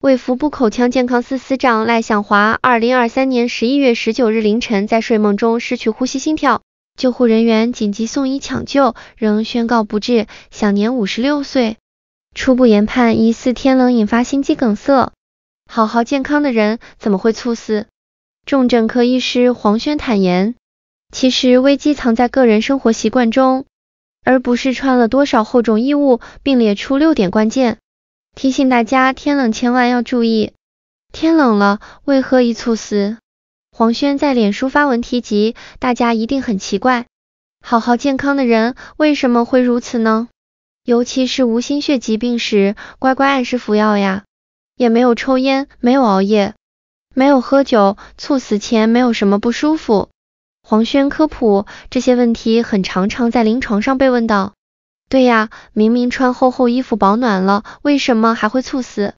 为福布口腔健康司司长赖向华，二零二三年十一月十九日凌晨在睡梦中失去呼吸心跳，救护人员紧急送医抢救，仍宣告不治，享年五十六岁。初步研判疑似天冷引发心肌梗塞，好好健康的人怎么会猝死？重症科医师黄轩坦言，其实危机藏在个人生活习惯中，而不是穿了多少厚重衣物，并列出六点关键。提醒大家，天冷千万要注意。天冷了为何易猝死？黄轩在脸书发文提及，大家一定很奇怪，好好健康的人为什么会如此呢？尤其是无心血疾病时，乖乖按时服药呀，也没有抽烟，没有熬夜，没有喝酒，猝死前没有什么不舒服。黄轩科普这些问题很常常在临床上被问到。对呀，明明穿厚厚衣服保暖了，为什么还会猝死？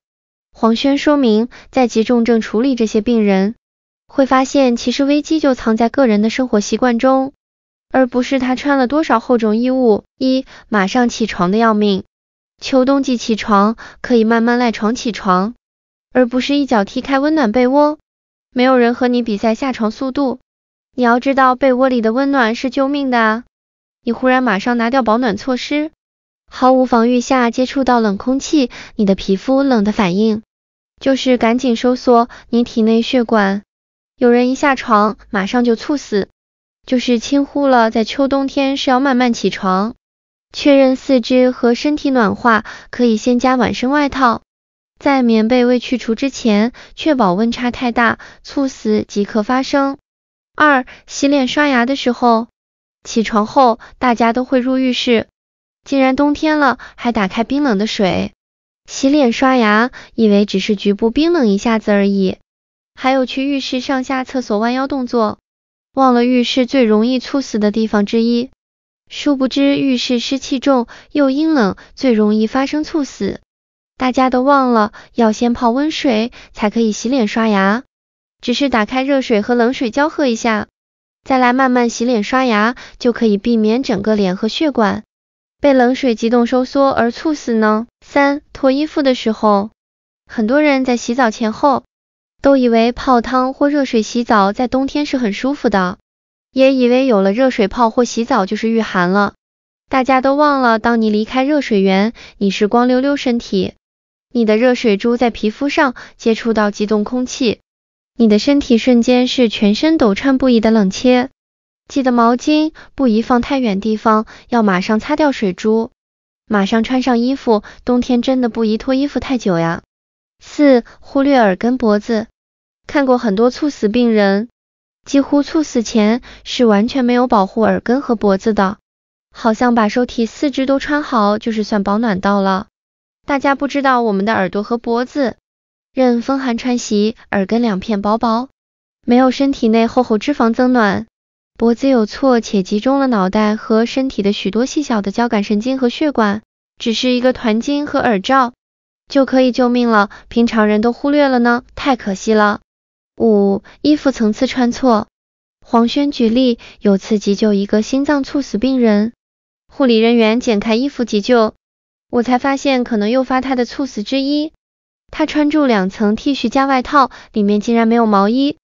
黄轩说明，在急重症处理这些病人，会发现其实危机就藏在个人的生活习惯中，而不是他穿了多少厚重衣物。一，马上起床的要命，秋冬季起床可以慢慢赖床起床，而不是一脚踢开温暖被窝，没有人和你比赛下床速度，你要知道被窝里的温暖是救命的啊。你忽然马上拿掉保暖措施，毫无防御下接触到冷空气，你的皮肤冷的反应，就是赶紧收缩你体内血管。有人一下床马上就猝死，就是轻忽了，在秋冬天是要慢慢起床，确认四肢和身体暖化，可以先加暖身外套，在棉被未去除之前，确保温差太大，猝死即刻发生。二，洗脸刷牙的时候。起床后，大家都会入浴室，竟然冬天了还打开冰冷的水洗脸刷牙，以为只是局部冰冷一下子而已。还有去浴室上下厕所弯腰动作，忘了浴室最容易猝死的地方之一，殊不知浴室湿气重又阴冷，最容易发生猝死，大家都忘了要先泡温水才可以洗脸刷牙，只是打开热水和冷水交合一下。再来慢慢洗脸刷牙，就可以避免整个脸和血管被冷水急冻收缩而猝死呢。三，脱衣服的时候，很多人在洗澡前后，都以为泡汤或热水洗澡在冬天是很舒服的，也以为有了热水泡或洗澡就是御寒了。大家都忘了，当你离开热水源，你是光溜溜身体，你的热水珠在皮肤上接触到急冻空气。你的身体瞬间是全身抖颤不已的冷切，记得毛巾不宜放太远地方，要马上擦掉水珠，马上穿上衣服，冬天真的不宜脱衣服太久呀。四、忽略耳根脖子，看过很多猝死病人，几乎猝死前是完全没有保护耳根和脖子的，好像把身体四肢都穿好就是算保暖到了。大家不知道我们的耳朵和脖子。任风寒穿袭，耳根两片薄薄，没有身体内厚厚脂肪增暖，脖子有错且集中了脑袋和身体的许多细小的交感神经和血管，只是一个团巾和耳罩，就可以救命了。平常人都忽略了呢，太可惜了。五，衣服层次穿错。黄轩举例，有次急救一个心脏猝死病人，护理人员剪开衣服急救，我才发现可能诱发他的猝死之一。他穿住两层 T 恤加外套，里面竟然没有毛衣。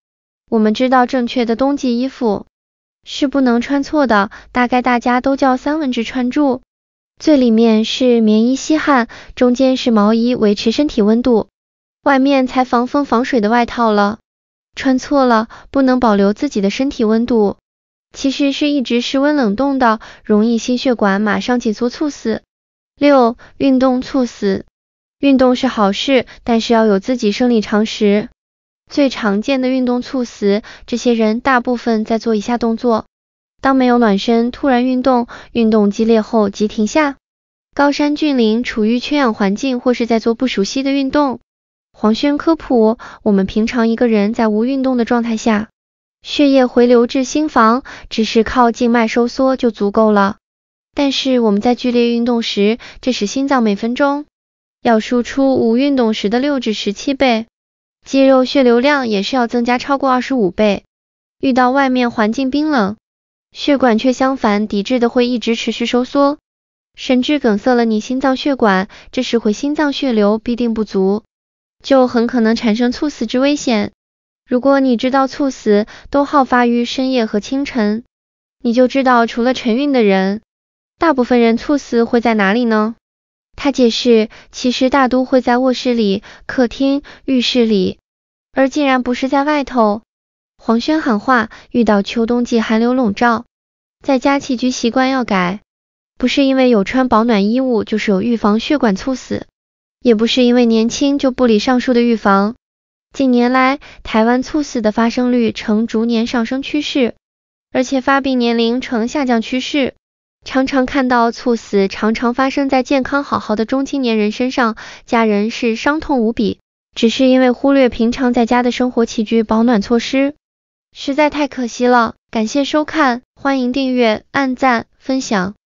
我们知道正确的冬季衣服是不能穿错的，大概大家都叫三文治穿住，最里面是棉衣吸汗，中间是毛衣维持身体温度，外面才防风防水的外套了。穿错了不能保留自己的身体温度，其实是一直室温冷冻的，容易心血管马上紧缩猝死。六、运动猝死。运动是好事，但是要有自己生理常识。最常见的运动猝死，这些人大部分在做以下动作：当没有暖身突然运动，运动激烈后即停下，高山峻岭处于缺氧环境或是在做不熟悉的运动。黄轩科普，我们平常一个人在无运动的状态下，血液回流至心房只是靠静脉收缩就足够了，但是我们在剧烈运动时，这时心脏每分钟。要输出无运动时的六至十七倍，肌肉血流量也是要增加超过二十五倍。遇到外面环境冰冷，血管却相反，抵制的会一直持续收缩。甚至梗塞了你心脏血管，这时会心脏血流必定不足，就很可能产生猝死之危险。如果你知道猝死都好发于深夜和清晨，你就知道除了晨运的人，大部分人猝死会在哪里呢？他解释，其实大都会在卧室里、客厅、浴室里，而竟然不是在外头。黄轩喊话，遇到秋冬季寒流笼罩，在家起居习惯要改，不是因为有穿保暖衣物，就是有预防血管猝死，也不是因为年轻就不理上述的预防。近年来，台湾猝死的发生率呈逐年上升趋势，而且发病年龄呈下降趋势。常常看到猝死，常常发生在健康好好的中青年人身上，家人是伤痛无比。只是因为忽略平常在家的生活起居保暖措施，实在太可惜了。感谢收看，欢迎订阅、按赞、分享。